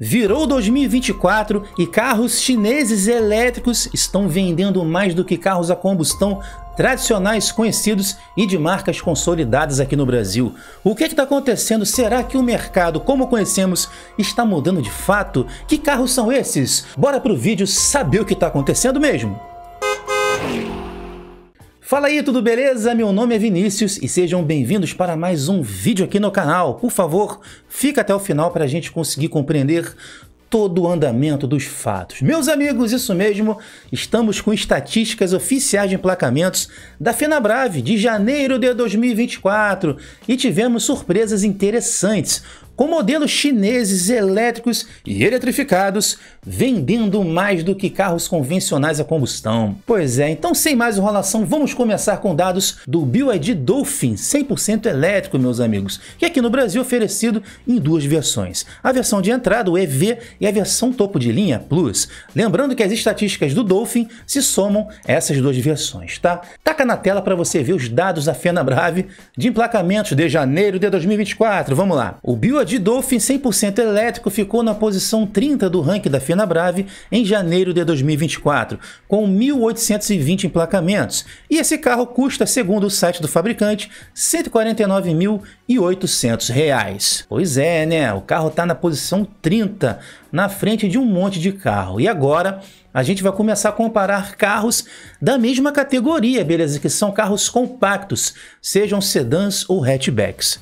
Virou 2024 e carros chineses elétricos estão vendendo mais do que carros a combustão tradicionais conhecidos e de marcas consolidadas aqui no Brasil. O que é está acontecendo? Será que o mercado, como conhecemos, está mudando de fato? Que carros são esses? Bora pro vídeo saber o que está acontecendo mesmo! Fala aí, tudo beleza? Meu nome é Vinícius e sejam bem-vindos para mais um vídeo aqui no canal. Por favor, fica até o final para a gente conseguir compreender todo o andamento dos fatos. Meus amigos, isso mesmo, estamos com estatísticas oficiais de emplacamentos da FenaBrave de janeiro de 2024 e tivemos surpresas interessantes com modelos chineses elétricos e eletrificados, vendendo mais do que carros convencionais a combustão. Pois é, então sem mais enrolação, vamos começar com dados do BYD Dolphin 100% elétrico, meus amigos, que é aqui no Brasil é oferecido em duas versões. A versão de entrada, o EV, e a versão topo de linha, Plus. Lembrando que as estatísticas do Dolphin se somam a essas duas versões, tá? Taca na tela para você ver os dados da Fenabrave de emplacamentos de janeiro de 2024. Vamos lá. O BYD de Dolphin 100% elétrico ficou na posição 30 do ranking da FenaBrave em janeiro de 2024, com 1.820 emplacamentos, e esse carro custa, segundo o site do fabricante, R$ 149.800. Pois é, né? O carro está na posição 30, na frente de um monte de carro. E agora a gente vai começar a comparar carros da mesma categoria, beleza? Que são carros compactos, sejam sedãs ou hatchbacks.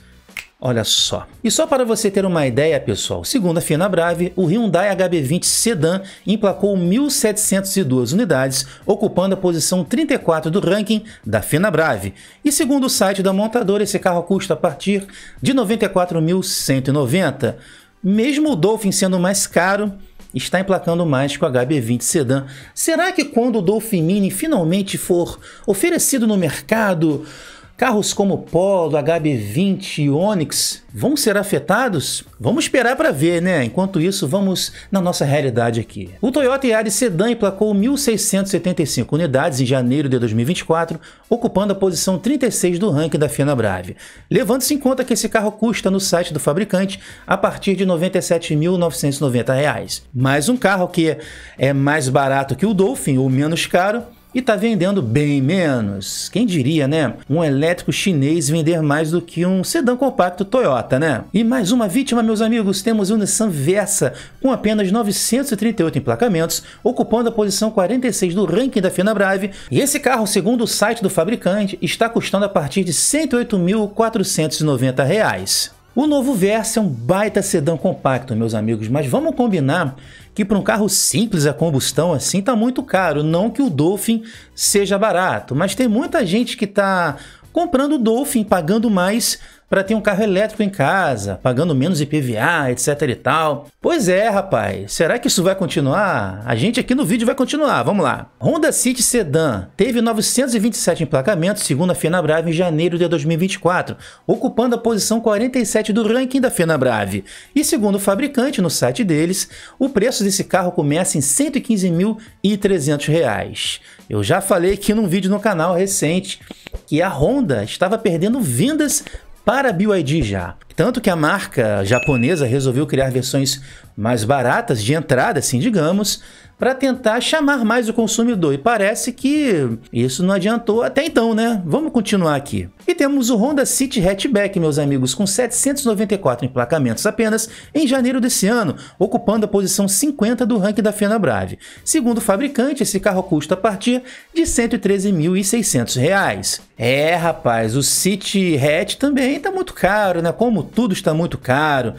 Olha só. E só para você ter uma ideia, pessoal, segundo a Brave, o Hyundai HB20 Sedan emplacou 1.702 unidades, ocupando a posição 34 do ranking da Brave. E segundo o site da montadora, esse carro custa a partir de 94.190. Mesmo o Dolphin sendo mais caro, está emplacando mais com o HB20 Sedan. Será que quando o Dolphin Mini finalmente for oferecido no mercado, Carros como Polo, HB20 e Onix vão ser afetados? Vamos esperar para ver, né? Enquanto isso, vamos na nossa realidade aqui. O Toyota Yaris Sedan emplacou 1.675 unidades em janeiro de 2024, ocupando a posição 36 do ranking da Fenabrave, levando-se em conta que esse carro custa no site do fabricante a partir de R$ 97.990. Mais um carro que é mais barato que o Dolphin, ou menos caro, e está vendendo bem menos. Quem diria, né? Um elétrico chinês vender mais do que um sedã compacto Toyota, né? E mais uma vítima, meus amigos, temos o Nissan Versa, com apenas 938 emplacamentos, ocupando a posição 46 do ranking da Finabrave. E esse carro, segundo o site do fabricante, está custando a partir de R$ 108.490. O novo Versa é um baita sedã compacto, meus amigos, mas vamos combinar que para um carro simples a combustão assim tá muito caro, não que o Dolphin seja barato, mas tem muita gente que tá comprando o Dolphin, pagando mais para ter um carro elétrico em casa, pagando menos IPVA, etc e tal. Pois é, rapaz, será que isso vai continuar? A gente aqui no vídeo vai continuar, vamos lá. Honda City Sedan teve 927 emplacamentos, segundo a FenaBrave, em janeiro de 2024, ocupando a posição 47 do ranking da FenaBrave. E segundo o fabricante, no site deles, o preço desse carro começa em R$ 115.300. Eu já falei aqui num vídeo no canal recente que a Honda estava perdendo vendas para a BYD já. Tanto que a marca japonesa resolveu criar versões mais baratas de entrada, assim, digamos, para tentar chamar mais o consumidor. E parece que isso não adiantou até então, né? Vamos continuar aqui. E temos o Honda City Hatchback, meus amigos, com 794 emplacamentos apenas em janeiro desse ano, ocupando a posição 50 do ranking da Brave. Segundo o fabricante, esse carro custa a partir de R$ 113.600. É, rapaz, o City Hatch também está muito caro, né? Como tudo está muito caro.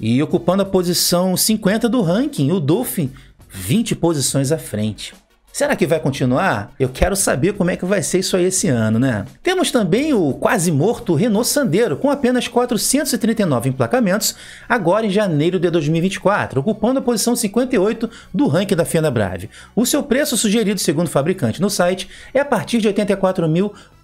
E ocupando a posição 50 do ranking, o Dolphin 20 posições à frente. Será que vai continuar? Eu quero saber como é que vai ser isso aí esse ano, né? Temos também o quase morto Renault Sandero, com apenas 439 emplacamentos, agora em janeiro de 2024, ocupando a posição 58 do ranking da Fena Brave. O seu preço sugerido, segundo o fabricante no site, é a partir de R$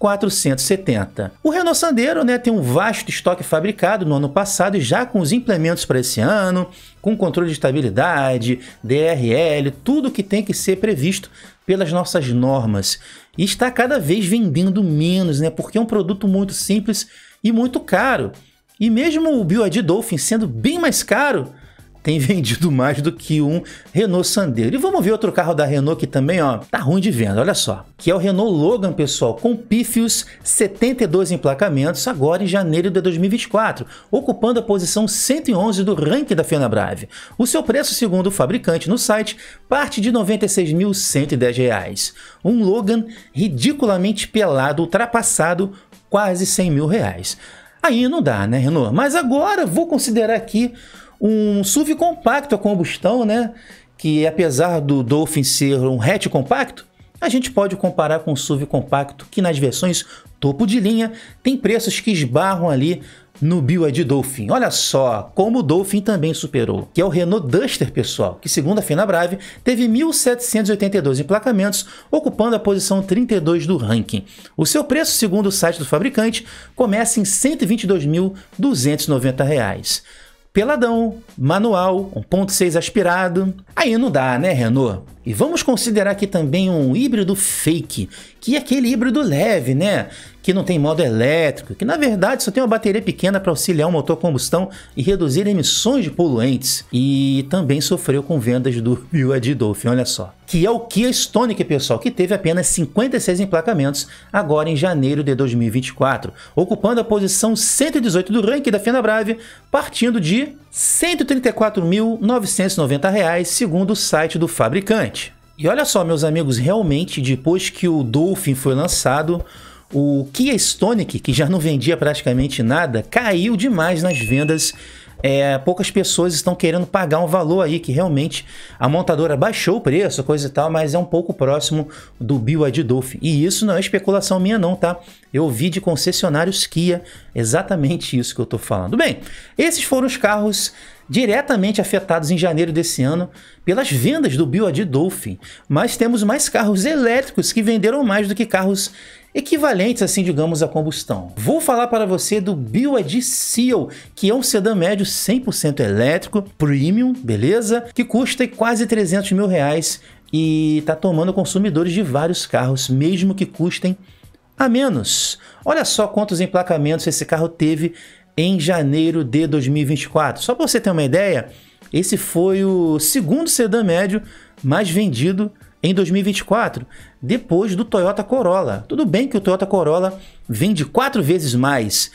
470. O Renault Sandero né, tem um vasto estoque fabricado no ano passado, já com os implementos para esse ano, com controle de estabilidade, DRL, tudo que tem que ser previsto pelas nossas normas. E está cada vez vendendo menos, né? Porque é um produto muito simples e muito caro. E mesmo o BYD Dolphin sendo bem mais caro, tem vendido mais do que um Renault Sandero. E vamos ver outro carro da Renault que também, ó, tá ruim de venda, olha só. Que é o Renault Logan, pessoal, com pífios 72 emplacamentos, agora em janeiro de 2024, ocupando a posição 111 do ranking da Brave. O seu preço, segundo o fabricante no site, parte de R$ 96.110. Um Logan ridiculamente pelado, ultrapassado, quase 100 mil reais. Aí não dá, né, Renault? Mas agora vou considerar aqui um SUV compacto a combustão, né? Que apesar do Dolphin ser um hatch compacto, a gente pode comparar com o SUV compacto, que nas versões topo de linha tem preços que esbarram ali no BYD Dolphin. Olha só como o Dolphin também superou, que é o Renault Duster, pessoal, que segundo a Fenabrave teve 1.782 emplacamentos, ocupando a posição 32 do ranking. O seu preço, segundo o site do fabricante, começa em R$ 122.290 peladão, manual, 1.6 aspirado. Aí não dá, né, Renault? E vamos considerar aqui também um híbrido fake, que é aquele híbrido leve, né? Que não tem modo elétrico, que na verdade só tem uma bateria pequena para auxiliar o motor a combustão e reduzir emissões de poluentes. E também sofreu com vendas do BYD Dolphin, olha só. Que é o Kia Stonic, pessoal, que teve apenas 56 emplacamentos agora em janeiro de 2024, ocupando a posição 118 do ranking da Fenabrave, partindo de 134.990 reais, segundo o site do fabricante. E olha só, meus amigos, realmente depois que o Dolphin foi lançado, o Kia Stonic, que já não vendia praticamente nada, caiu demais nas vendas é, poucas pessoas estão querendo pagar um valor aí que realmente a montadora baixou o preço, coisa e tal, mas é um pouco próximo do Bill Adidolf. E isso não é especulação minha não, tá? Eu vi de concessionários Kia exatamente isso que eu tô falando. Bem, esses foram os carros diretamente afetados em janeiro desse ano pelas vendas do BYD Dolphin, mas temos mais carros elétricos que venderam mais do que carros equivalentes, assim, digamos, a combustão. Vou falar para você do BYD Seal, que é um sedã médio 100% elétrico, premium, beleza? Que custa quase 300 mil reais e está tomando consumidores de vários carros, mesmo que custem a menos. Olha só quantos emplacamentos esse carro teve em janeiro de 2024. Só para você ter uma ideia, esse foi o segundo sedã médio mais vendido em 2024, depois do Toyota Corolla. Tudo bem que o Toyota Corolla vende quatro vezes mais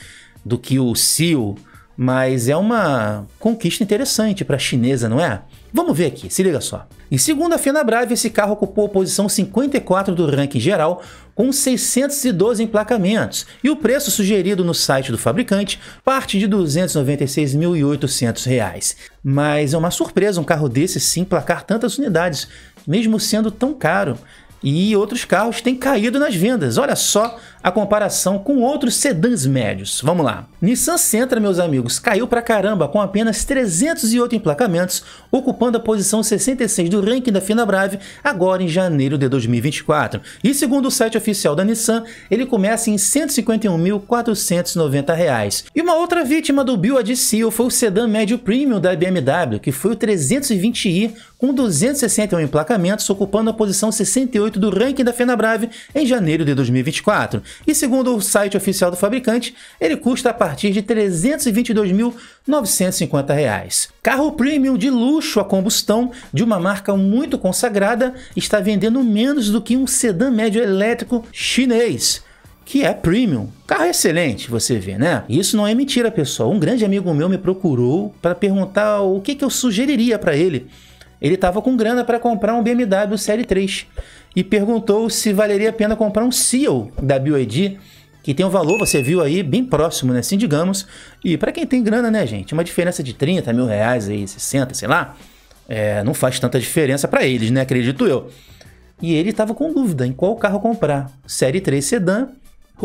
do que o Seal, mas é uma conquista interessante para a chinesa, não é? Vamos ver aqui, se liga só. Em segunda, a Brave, esse carro ocupou a posição 54 do ranking geral, com 612 emplacamentos e o preço sugerido no site do fabricante parte de R$ 296.800. Mas é uma surpresa um carro desse sim placar tantas unidades, mesmo sendo tão caro. E outros carros têm caído nas vendas. Olha só a comparação com outros sedãs médios. Vamos lá. Nissan Sentra, meus amigos, caiu pra caramba com apenas 308 emplacamentos, ocupando a posição 66 do ranking da Finabrave agora em janeiro de 2024. E segundo o site oficial da Nissan, ele começa em R$ 151.490. E uma outra vítima do Bill Seal foi o sedã médio premium da BMW, que foi o 320i com 261 emplacamentos, ocupando a posição 68 do ranking da Fenabrave em janeiro de 2024. E segundo o site oficial do fabricante, ele custa a partir de R$ 322.950. Carro premium de luxo a combustão de uma marca muito consagrada está vendendo menos do que um sedã médio elétrico chinês que é premium. Carro é excelente, você vê, né? Isso não é mentira, pessoal. Um grande amigo meu me procurou para perguntar o que, que eu sugeriria para ele ele estava com grana para comprar um BMW Série 3 e perguntou se valeria a pena comprar um Seal da BYD, que tem um valor, você viu aí, bem próximo, né? Assim, digamos. E para quem tem grana, né, gente? Uma diferença de 30 mil reais aí, 60, sei lá. É, não faz tanta diferença para eles, né? Acredito eu. E ele estava com dúvida em qual carro comprar: Série 3 sedã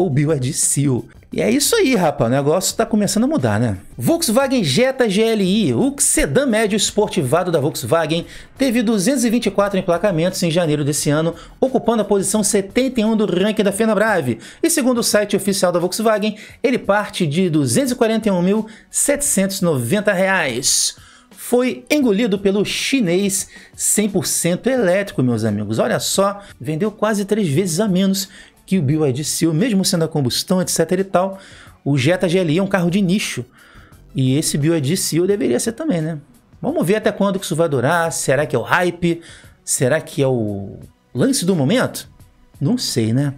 ou Bill é de Seal. E é isso aí, rapaz. O negócio tá começando a mudar, né? Volkswagen Jetta GLI, o sedã médio esportivado da Volkswagen, teve 224 emplacamentos em janeiro desse ano, ocupando a posição 71 do ranking da Fenabrave. E segundo o site oficial da Volkswagen, ele parte de R$ 241.790 foi engolido pelo chinês 100% elétrico, meus amigos. Olha só, vendeu quase três vezes a menos que o BYD Seal, mesmo sendo a combustão, etc e tal, o Jetta GLI é um carro de nicho. E esse BYD Seal deveria ser também, né? Vamos ver até quando que isso vai durar, será que é o hype? Será que é o lance do momento? Não sei, né?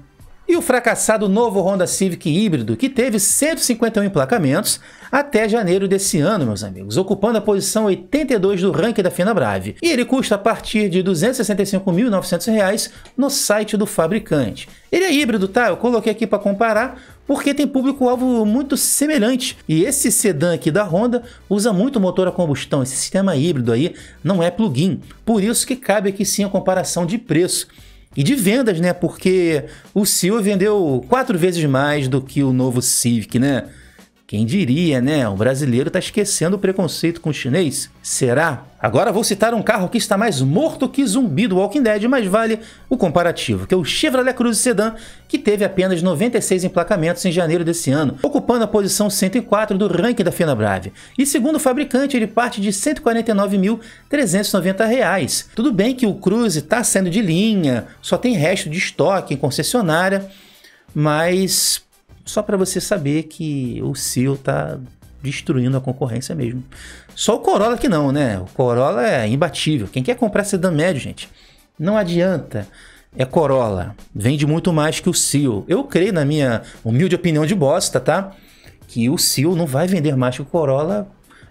e o fracassado novo Honda Civic híbrido, que teve 151 emplacamentos até janeiro desse ano, meus amigos, ocupando a posição 82 do ranking da Brave E ele custa a partir de R$ 265.900 no site do fabricante. Ele é híbrido, tá? Eu coloquei aqui para comparar, porque tem público-alvo muito semelhante. E esse sedã aqui da Honda usa muito motor a combustão, esse sistema híbrido aí não é plug-in. Por isso que cabe aqui sim a comparação de preço. E de vendas, né? Porque o Silva vendeu quatro vezes mais do que o novo Civic, né? Quem diria, né? O brasileiro está esquecendo o preconceito com o chinês. Será? Agora vou citar um carro que está mais morto que zumbi do Walking Dead, mas vale o comparativo, que é o Chevrolet Cruze Sedan, que teve apenas 96 emplacamentos em janeiro desse ano, ocupando a posição 104 do ranking da Fenabrave. E segundo o fabricante, ele parte de R$ 149.390. Tudo bem que o Cruze está saindo de linha, só tem resto de estoque em concessionária, mas só para você saber que o Seal tá destruindo a concorrência mesmo. Só o Corolla que não, né? O Corolla é imbatível. Quem quer comprar sedã médio, gente, não adianta. É Corolla. Vende muito mais que o Seal. Eu creio, na minha humilde opinião de bosta, tá? Que o Seal não vai vender mais que o Corolla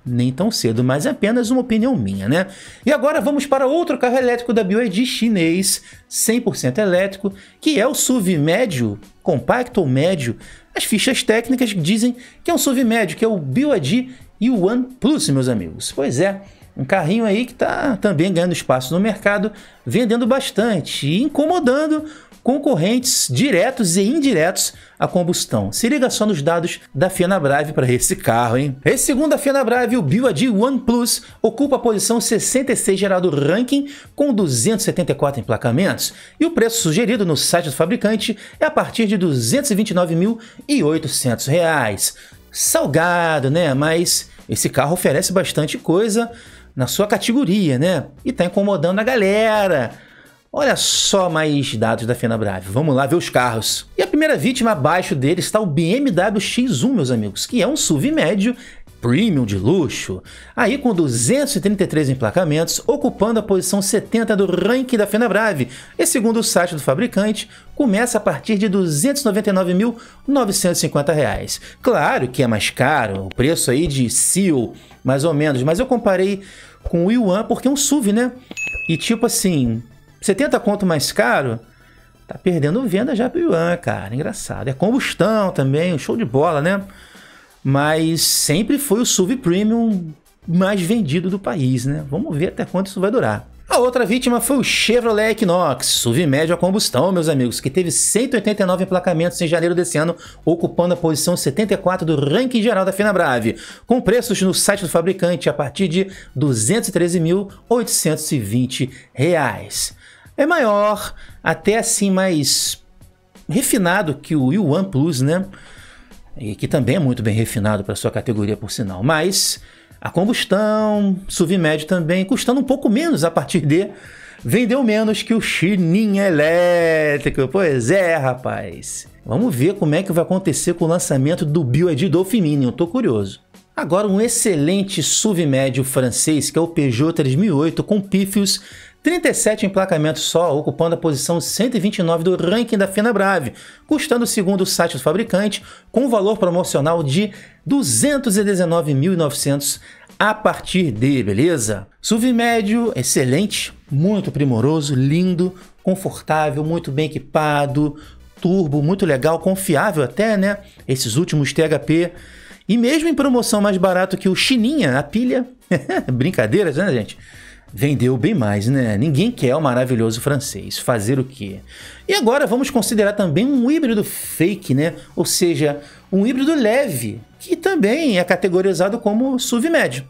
nem tão cedo, mas é apenas uma opinião minha, né? E agora vamos para outro carro elétrico da BYD chinês, 100% elétrico, que é o SUV médio compacto ou médio, as fichas técnicas dizem que é um SUV médio, que é o BYD e o OnePlus, meus amigos. Pois é, um carrinho aí que está também ganhando espaço no mercado, vendendo bastante e incomodando concorrentes diretos e indiretos à combustão. Se liga só nos dados da Brave para esse carro, hein? E segundo a Brave, o BYD One Plus ocupa a posição 66 geral do ranking com 274 emplacamentos e o preço sugerido no site do fabricante é a partir de R$ 229.800. Salgado, né? Mas esse carro oferece bastante coisa na sua categoria, né? E tá incomodando a galera. Olha só mais dados da FenaBrave. Vamos lá ver os carros. E a primeira vítima abaixo dele está o BMW X1, meus amigos, que é um SUV médio premium de luxo, aí com 233 emplacamentos, ocupando a posição 70 do ranking da FenaBrave, e segundo o site do fabricante, começa a partir de R$ 299.950. Claro que é mais caro, o preço aí de SEAL, mais ou menos, mas eu comparei com o Yuan porque é um SUV, né? E tipo assim, 70 conto mais caro, tá perdendo venda já pro Yuan, cara. Engraçado. É combustão também, um show de bola, né? Mas sempre foi o SUV Premium mais vendido do país, né? Vamos ver até quanto isso vai durar. A outra vítima foi o Chevrolet Equinox, SUV médio a combustão, meus amigos, que teve 189 emplacamentos em janeiro desse ano, ocupando a posição 74 do ranking geral da Fenabrave, com preços no site do fabricante a partir de R$ 213.820 é maior, até assim mais refinado que o Wii One Plus, né? E que também é muito bem refinado para sua categoria, por sinal. Mas a combustão, SUV médio também, custando um pouco menos a partir de vendeu menos que o Chininha elétrico. Pois é, rapaz. Vamos ver como é que vai acontecer com o lançamento do BYD Dolphin Mini, eu tô curioso. Agora um excelente SUV médio francês, que é o Peugeot 3008 com pífios 37 emplacamentos só, ocupando a posição 129 do ranking da Brave custando, segundo o site do fabricante, com um valor promocional de 219.900 a partir de, beleza? SUV médio, excelente, muito primoroso, lindo, confortável, muito bem equipado, turbo, muito legal, confiável até, né? Esses últimos THP. E mesmo em promoção mais barato que o Chininha, a pilha, brincadeiras, né, gente? Vendeu bem mais, né? Ninguém quer o maravilhoso francês. Fazer o quê? E agora vamos considerar também um híbrido fake, né? Ou seja, um híbrido leve, que também é categorizado como SUV médio.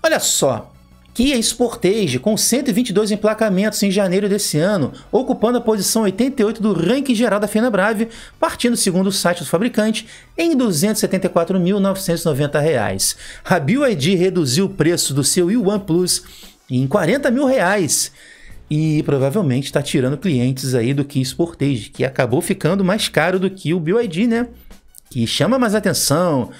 Olha só, Kia Sportage com 122 emplacamentos em janeiro desse ano, ocupando a posição 88 do ranking geral da Fenabrave, partindo segundo o site do fabricante em R$ 274.990. A BYD reduziu o preço do seu Yuan Plus em 40 mil reais. E provavelmente está tirando clientes aí do que Sportage, que acabou ficando mais caro do que o BYD, né? Que chama mais atenção,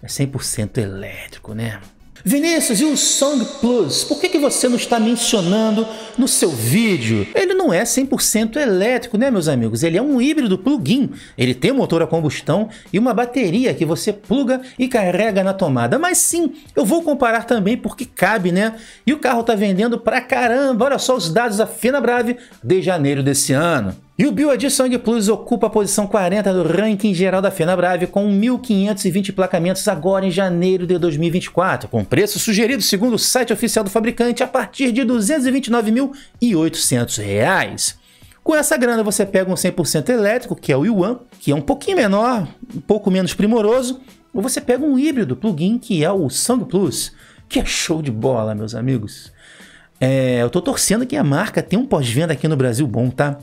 é 100% elétrico, né? Vinícius, e o Song Plus? Por que, que você não está mencionando no seu vídeo? Ele não é 100% elétrico, né, meus amigos? Ele é um híbrido plug-in. Ele tem um motor a combustão e uma bateria que você pluga e carrega na tomada. Mas sim, eu vou comparar também porque cabe, né? E o carro está vendendo pra caramba. Olha só os dados da Brave de janeiro desse ano. E o BYD Sang Plus ocupa a posição 40 do ranking geral da FenaBrave com 1.520 placamentos agora em janeiro de 2024, com preço sugerido segundo o site oficial do fabricante a partir de R$ 229.800. Com essa grana você pega um 100% elétrico, que é o Yuan, que é um pouquinho menor, um pouco menos primoroso, ou você pega um híbrido plug-in, que é o Sang Plus, que é show de bola, meus amigos. É, eu tô torcendo que a marca tenha um pós-venda aqui no Brasil bom, tá?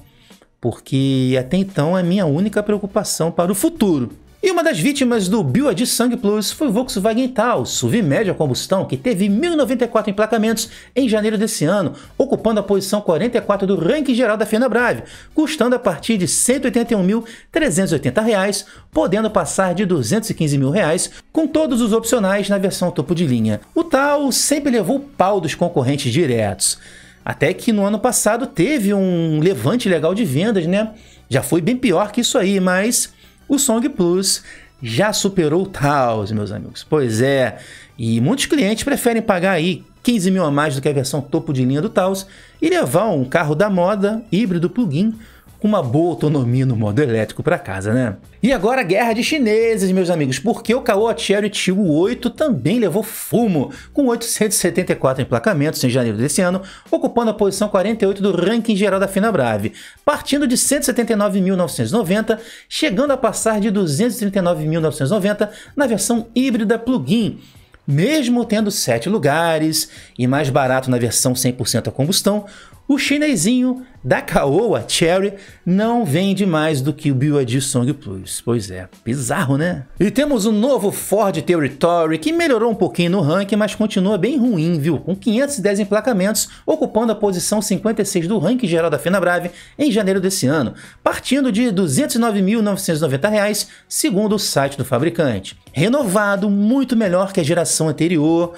porque até então é minha única preocupação para o futuro. E uma das vítimas do BYD Sang Plus foi o Volkswagen Taos, SUV médio a combustão, que teve 1.094 emplacamentos em janeiro desse ano, ocupando a posição 44 do ranking geral da Fenabrave, custando a partir de R$ 181.380, podendo passar de R$ 215 mil, reais, com todos os opcionais na versão topo de linha. O Taos sempre levou pau dos concorrentes diretos. Até que no ano passado teve um levante legal de vendas, né? Já foi bem pior que isso aí, mas o Song Plus já superou o Taos, meus amigos. Pois é, e muitos clientes preferem pagar aí 15 mil a mais do que a versão topo de linha do Taos e levar um carro da moda híbrido plug-in uma boa autonomia no modo elétrico para casa, né? E agora guerra de chineses, meus amigos, porque o KAWASAKI Chery Tio 8 também levou fumo, com 874 emplacamentos em janeiro desse ano, ocupando a posição 48 do ranking geral da Fina Brave, partindo de 179.990, chegando a passar de 239.990 na versão híbrida plug-in, mesmo tendo 7 lugares e mais barato na versão 100% a combustão, o chinesinho da Kaoa, Cherry não vende mais do que o BYD Song Plus. Pois é, bizarro, né? E temos o um novo Ford Territory, que melhorou um pouquinho no ranking, mas continua bem ruim, viu? Com 510 emplacamentos, ocupando a posição 56 do ranking geral da Fenabrave em janeiro desse ano, partindo de R$ 209.990, segundo o site do fabricante. Renovado, muito melhor que a geração anterior,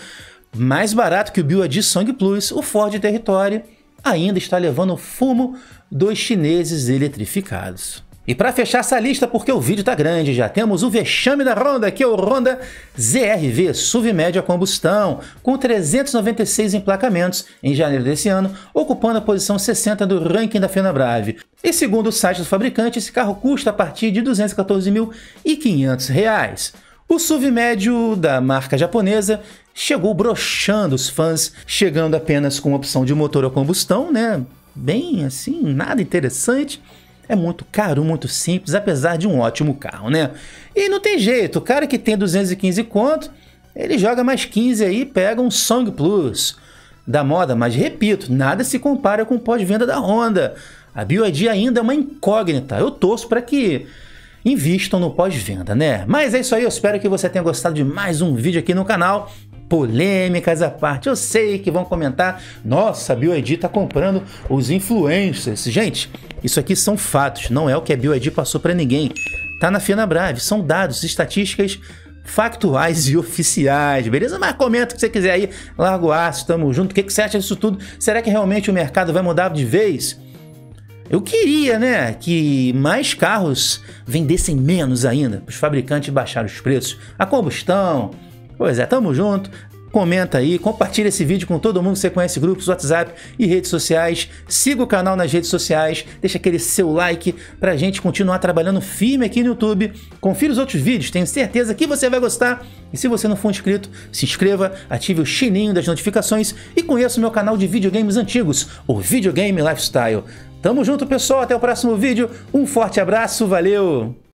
mais barato que o BYD Song Plus, o Ford Territory ainda está levando fumo dos chineses eletrificados. E para fechar essa lista, porque o vídeo tá grande, já temos o vexame da Honda, que é o Honda ZRV SUV média combustão, com 396 emplacamentos em janeiro desse ano, ocupando a posição 60 do ranking da Fenabrave. E segundo o site do fabricante, esse carro custa a partir de R$ 214.500. O SUV médio da marca japonesa chegou brochando os fãs, chegando apenas com opção de motor a combustão, né? Bem assim, nada interessante. É muito caro, muito simples, apesar de um ótimo carro, né? E não tem jeito, o cara que tem 215 conto, ele joga mais 15 aí, pega um Song Plus da moda, mas repito, nada se compara com o pós-venda da Honda. A BYD ainda é uma incógnita. Eu torço para que invistam no pós-venda, né? Mas é isso aí, eu espero que você tenha gostado de mais um vídeo aqui no canal polêmicas à parte. Eu sei que vão comentar, nossa, a BioID tá comprando os influencers. Gente, isso aqui são fatos, não é o que a BioID passou para ninguém. Tá na Brave, são dados, estatísticas factuais e oficiais, beleza? Mas comenta o que você quiser aí, largo aço, tamo junto. O que, que você acha disso tudo? Será que realmente o mercado vai mudar de vez? Eu queria, né, que mais carros vendessem menos ainda, os fabricantes baixarem os preços, a combustão, Pois é, tamo junto. Comenta aí, compartilha esse vídeo com todo mundo que você conhece, grupos, WhatsApp e redes sociais. Siga o canal nas redes sociais, deixa aquele seu like pra gente continuar trabalhando firme aqui no YouTube. Confira os outros vídeos, tenho certeza que você vai gostar. E se você não for inscrito, se inscreva, ative o sininho das notificações e conheça o meu canal de videogames antigos, o Videogame Lifestyle. Tamo junto, pessoal, até o próximo vídeo. Um forte abraço, valeu!